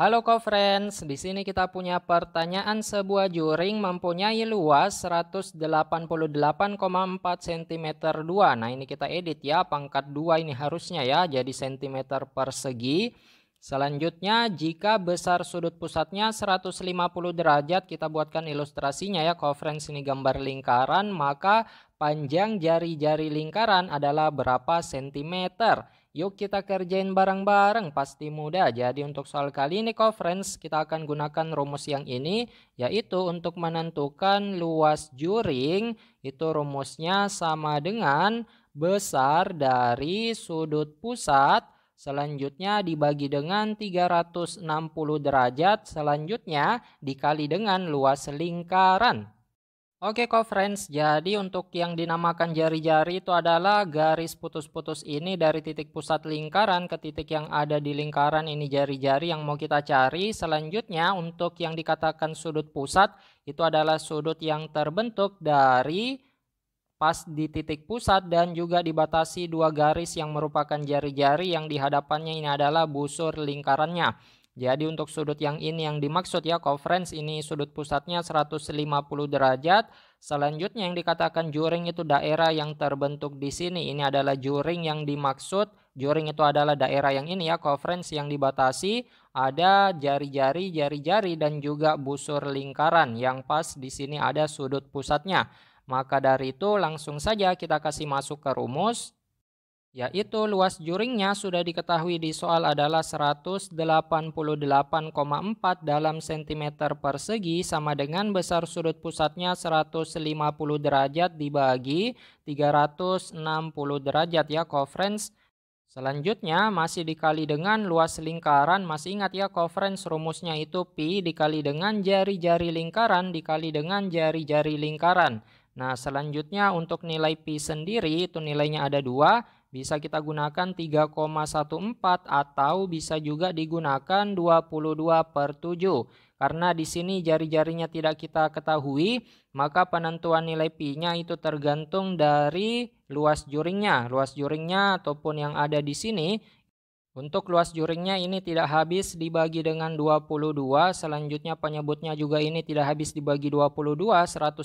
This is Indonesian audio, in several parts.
Halo co-friends, di sini kita punya pertanyaan sebuah juring mempunyai luas 188,4 cm 2. Nah ini kita edit ya, pangkat 2 ini harusnya ya, jadi cm persegi. Selanjutnya, jika besar sudut pusatnya 150 derajat, kita buatkan ilustrasinya ya, co-friends ini gambar lingkaran, maka panjang jari-jari lingkaran adalah berapa cm? Yuk kita kerjain bareng-bareng, pasti mudah. Jadi untuk soal kali ini conference kita akan gunakan rumus yang ini, yaitu untuk menentukan luas juring, itu rumusnya sama dengan besar dari sudut pusat, selanjutnya dibagi dengan 360 derajat, selanjutnya dikali dengan luas lingkaran. Oke kok friends, jadi untuk yang dinamakan jari-jari itu adalah garis putus-putus ini dari titik pusat lingkaran ke titik yang ada di lingkaran ini jari-jari yang mau kita cari. Selanjutnya untuk yang dikatakan sudut pusat itu adalah sudut yang terbentuk dari pas di titik pusat dan juga dibatasi dua garis yang merupakan jari-jari yang dihadapannya ini adalah busur lingkarannya. Jadi untuk sudut yang ini yang dimaksud ya conference ini sudut pusatnya 150 derajat. Selanjutnya yang dikatakan juring itu daerah yang terbentuk di sini. Ini adalah juring yang dimaksud. Juring itu adalah daerah yang ini ya conference yang dibatasi. Ada jari-jari, jari-jari dan juga busur lingkaran yang pas di sini ada sudut pusatnya. Maka dari itu langsung saja kita kasih masuk ke rumus yaitu luas juringnya sudah diketahui di soal adalah 188,4 dalam cm persegi sama dengan besar sudut pusatnya 150 derajat dibagi 360 derajat ya conference Selanjutnya masih dikali dengan luas lingkaran, masih ingat ya conference rumusnya itu pi dikali dengan jari-jari lingkaran dikali dengan jari-jari lingkaran. Nah selanjutnya untuk nilai pi sendiri itu nilainya ada dua bisa kita gunakan 3,14 atau bisa juga digunakan 22 per 7. Karena di sini jari-jarinya tidak kita ketahui, maka penentuan nilai pi-nya itu tergantung dari luas juringnya. Luas juringnya ataupun yang ada di sini untuk luas juringnya ini tidak habis dibagi dengan 22, selanjutnya penyebutnya juga ini tidak habis dibagi 22, 150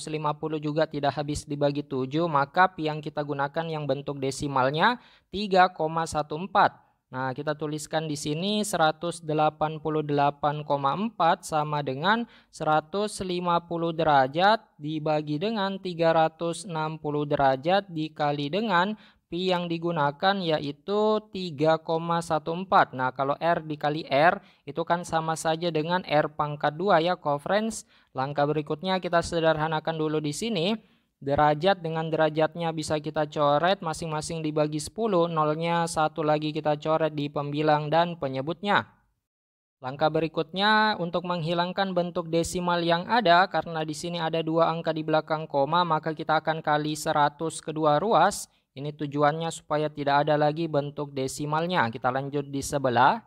juga tidak habis dibagi 7, maka pi yang kita gunakan yang bentuk desimalnya 3,14. Nah, kita tuliskan di sini 188,4 sama dengan 150 derajat dibagi dengan 360 derajat dikali dengan tapi yang digunakan yaitu 3,14. Nah, kalau R dikali R itu kan sama saja dengan R pangkat 2 ya, conference. Langkah berikutnya kita sederhanakan dulu di sini. Derajat dengan derajatnya bisa kita coret, masing-masing dibagi 10, nolnya satu lagi kita coret di pembilang dan penyebutnya. Langkah berikutnya untuk menghilangkan bentuk desimal yang ada karena di sini ada dua angka di belakang koma maka kita akan kali 100 kedua ruas ini tujuannya supaya tidak ada lagi bentuk desimalnya. Kita lanjut di sebelah.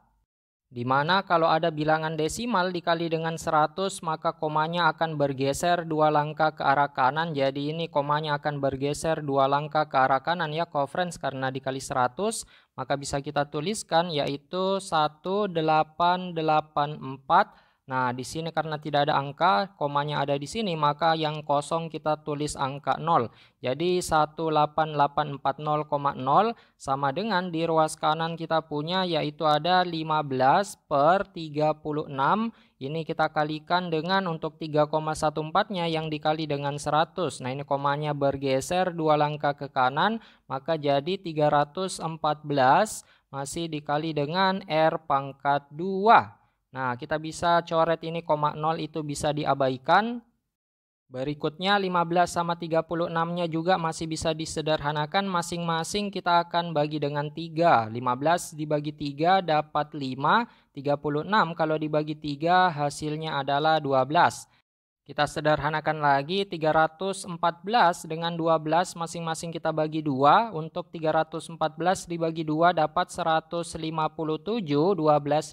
Di mana kalau ada bilangan desimal dikali dengan 100 maka komanya akan bergeser dua langkah ke arah kanan. Jadi ini komanya akan bergeser dua langkah ke arah kanan ya conference karena dikali 100 maka bisa kita tuliskan yaitu 1884 Nah, di sini karena tidak ada angka, komanya ada di sini, maka yang kosong kita tulis angka 0. Jadi 18840,0 sama dengan di ruas kanan kita punya yaitu ada 15 per 36. Ini kita kalikan dengan untuk 3,14-nya yang dikali dengan 100. Nah, ini komanya bergeser dua langkah ke kanan, maka jadi 314 masih dikali dengan R pangkat 2. Nah, kita bisa coret ini koma 0 itu bisa diabaikan. Berikutnya 15 sama 36-nya juga masih bisa disederhanakan. Masing-masing kita akan bagi dengan 3. 15 dibagi 3 dapat 5. 36 kalau dibagi 3 hasilnya adalah 12. Kita sederhanakan lagi 314 dengan 12 masing-masing kita bagi 2 untuk 314 dibagi 2 dapat 157 12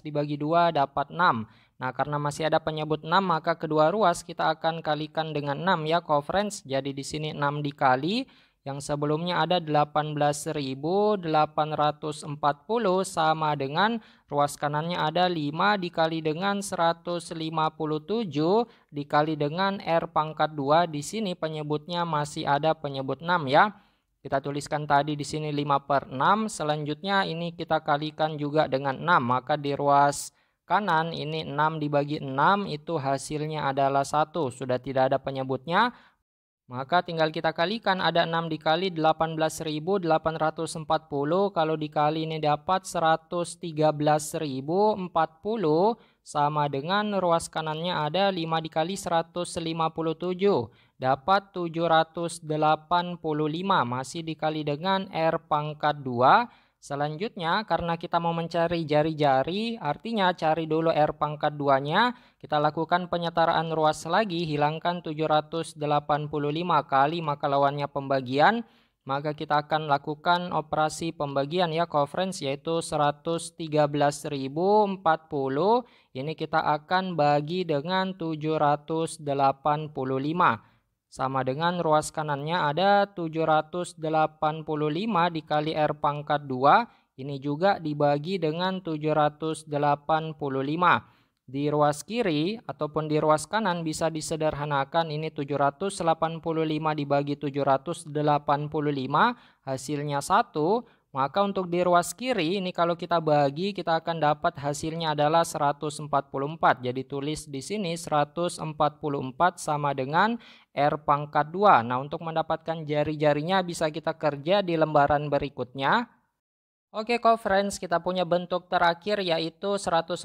dibagi 2 dapat 6 Nah karena masih ada penyebut 6 maka kedua ruas kita akan kalikan dengan 6 ya conference jadi di sini 6 dikali yang sebelumnya ada 18.840 sama dengan ruas kanannya ada 5 dikali dengan 157 dikali dengan R pangkat 2 di sini penyebutnya masih ada penyebut 6 ya kita tuliskan tadi di sini 5 per 6 selanjutnya ini kita kalikan juga dengan 6 maka di ruas kanan ini 6 dibagi 6 itu hasilnya adalah 1 sudah tidak ada penyebutnya maka tinggal kita kalikan ada 6 dikali 18.840 kalau dikali ini dapat 113.040 sama dengan ruas kanannya ada 5 dikali 157 dapat 785 masih dikali dengan R pangkat 2 Selanjutnya, karena kita mau mencari jari-jari, artinya cari dulu R pangkat 2-nya, kita lakukan penyetaraan ruas lagi, hilangkan 785 kali, maka lawannya pembagian, maka kita akan lakukan operasi pembagian ya, conference yaitu 113.040, ini kita akan bagi dengan 785. Sama dengan ruas kanannya ada 785 dikali R pangkat 2. Ini juga dibagi dengan 785. Di ruas kiri ataupun di ruas kanan bisa disederhanakan ini 785 dibagi 785 hasilnya 1 maka untuk di ruas kiri ini kalau kita bagi kita akan dapat hasilnya adalah 144. Jadi tulis di sini 144 sama dengan R pangkat 2. Nah untuk mendapatkan jari-jarinya bisa kita kerja di lembaran berikutnya. Oke kok friends kita punya bentuk terakhir yaitu 144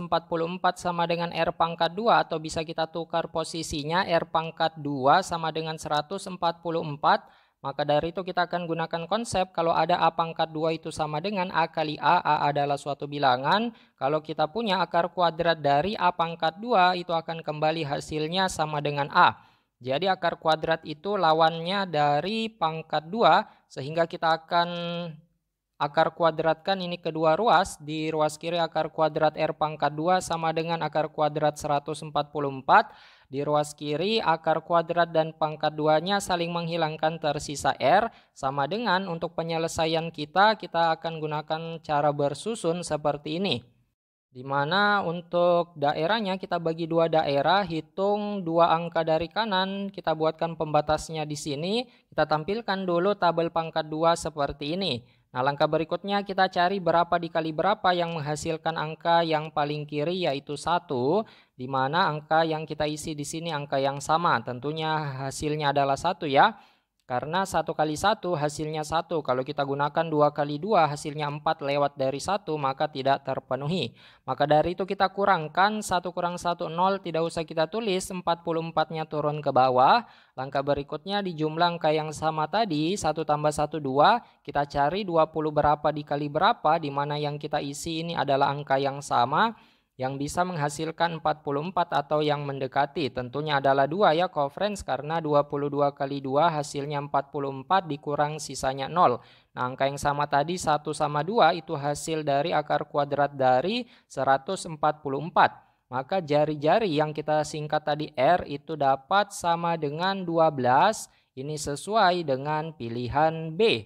sama dengan R pangkat 2 atau bisa kita tukar posisinya R pangkat 2 sama dengan 144 maka dari itu kita akan gunakan konsep kalau ada A pangkat 2 itu sama dengan A kali A, A adalah suatu bilangan. Kalau kita punya akar kuadrat dari A pangkat 2 itu akan kembali hasilnya sama dengan A. Jadi akar kuadrat itu lawannya dari pangkat 2 sehingga kita akan akar kuadratkan ini kedua ruas. Di ruas kiri akar kuadrat R pangkat 2 sama dengan akar kuadrat 144 di ruas kiri, akar kuadrat dan pangkat nya saling menghilangkan tersisa R. Sama dengan untuk penyelesaian kita, kita akan gunakan cara bersusun seperti ini. Di mana untuk daerahnya kita bagi dua daerah, hitung dua angka dari kanan, kita buatkan pembatasnya di sini. Kita tampilkan dulu tabel pangkat dua seperti ini. Nah, langkah berikutnya kita cari berapa dikali berapa yang menghasilkan angka yang paling kiri yaitu satu, di mana angka yang kita isi di sini angka yang sama. Tentunya hasilnya adalah satu ya. Karena satu kali satu hasilnya satu. Kalau kita gunakan dua kali dua hasilnya empat lewat dari satu maka tidak terpenuhi. Maka dari itu kita kurangkan satu kurang satu nol tidak usah kita tulis puluh empatnya turun ke bawah. Langkah berikutnya di jumlah angka yang sama tadi satu tambah satu dua kita cari dua puluh berapa dikali berapa di mana yang kita isi ini adalah angka yang sama yang bisa menghasilkan 44 atau yang mendekati tentunya adalah dua ya coverage karena 22 kali 2 hasilnya 44 dikurang sisanya 0. Nah angka yang sama tadi 1 sama 2 itu hasil dari akar kuadrat dari 144. Maka jari-jari yang kita singkat tadi R itu dapat sama dengan 12 ini sesuai dengan pilihan B.